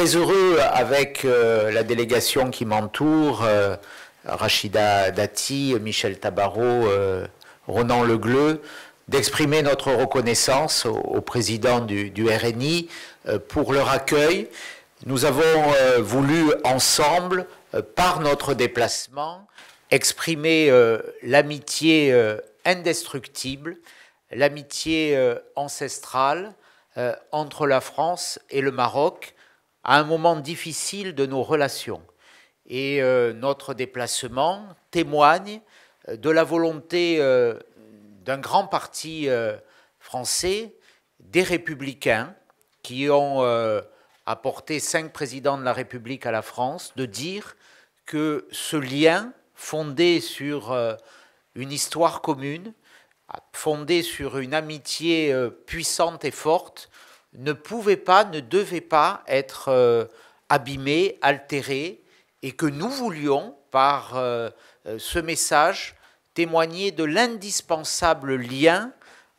très heureux avec euh, la délégation qui m'entoure, euh, Rachida Dati, Michel Tabarot, euh, Ronan Legleu, d'exprimer notre reconnaissance au, président du RNI pour leur accueil. Nous avons voulu ensemble, par notre déplacement, exprimer l'amitié indestructible, l'amitié ancestrale entre la France et le Maroc, à un moment difficile de nos relations. Et euh, notre déplacement témoigne euh, de la volonté euh, d'un grand parti français, des républicains, qui ont apporté cinq présidents de la République à la France, de dire que ce lien fondé sur une histoire commune, fondé sur une amitié puissante et forte, ne pouvait pas, ne devait pas être euh, abîmé, altéré, et que nous voulions, par euh, euh, ce message, témoigner de l'indispensable lien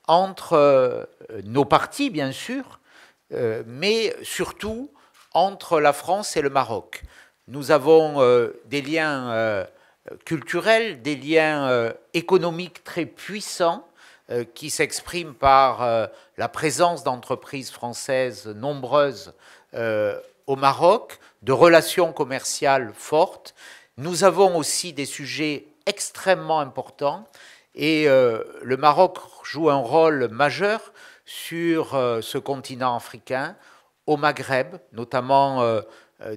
entre nos partis, bien sûr, mais surtout entre la France et le Maroc. Nous avons des liens culturels, des liens économiques très puissants, euh, qui s'exprime par euh, la présence d'entreprises françaises nombreuses euh, au Maroc, de relations commerciales fortes. Nous avons aussi des sujets extrêmement importants et le Maroc joue un rôle majeur sur ce continent africain, au Maghreb, notamment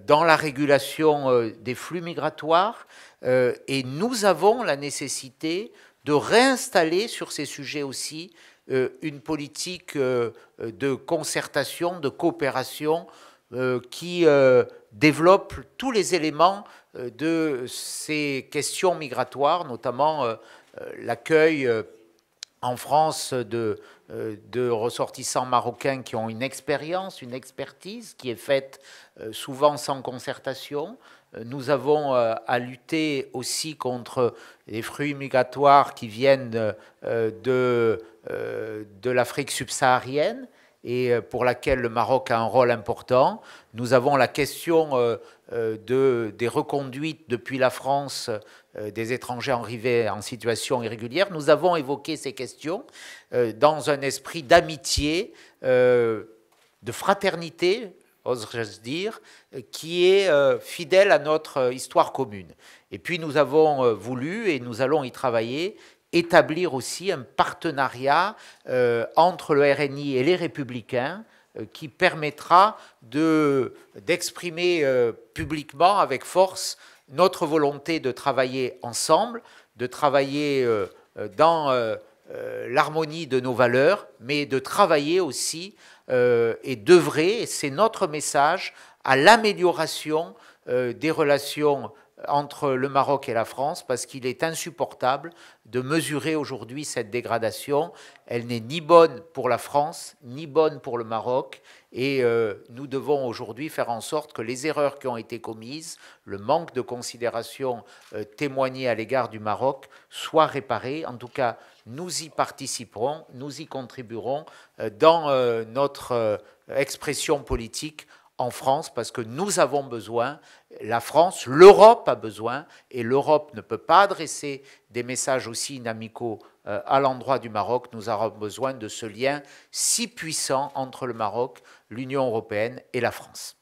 dans la régulation des flux migratoires. Et nous avons la nécessité de réinstaller sur ces sujets aussi euh, une politique euh, de concertation, de coopération euh, qui développe tous les éléments de ces questions migratoires, notamment l'accueil en France euh, de, ressortissants marocains qui ont une expérience, une expertise qui est faite euh, souvent sans concertation. Euh, nous avons à lutter aussi contre les fruits migratoires qui viennent de l'Afrique subsaharienne et euh, pour laquelle le Maroc a un rôle important. Nous avons la question euh, euh, des reconduites depuis la France des étrangers arrivés en situation irrégulière. Nous avons évoqué ces questions dans un esprit d'amitié, de fraternité, oserais-je dire, qui est fidèle à notre histoire commune. Et puis nous avons voulu, et nous allons y travailler, établir aussi un partenariat euh, entre le RNI et les républicains euh, qui permettra d'exprimer de, euh, publiquement avec force notre volonté de travailler ensemble, de travailler dans l'harmonie de nos valeurs, mais de travailler aussi et d'œuvrer, c'est notre message, à l'amélioration des relations entre le Maroc et la France parce qu'il est insupportable de mesurer aujourd'hui cette dégradation. Elle n'est ni bonne pour la France, ni bonne pour le Maroc. Et euh, nous devons aujourd'hui faire en sorte que les erreurs qui ont été commises, le manque de considération euh, témoigné à l'égard du Maroc, soient réparées. En tout cas, nous y participerons, nous y contribuerons euh, dans notre expression politique en France parce que nous avons besoin, la France, l'Europe a besoin, et l'Europe ne peut pas adresser des messages aussi inamicaux euh, à l'endroit du Maroc. Nous avons besoin de ce lien si puissant entre le Maroc, l'Union européenne et la France.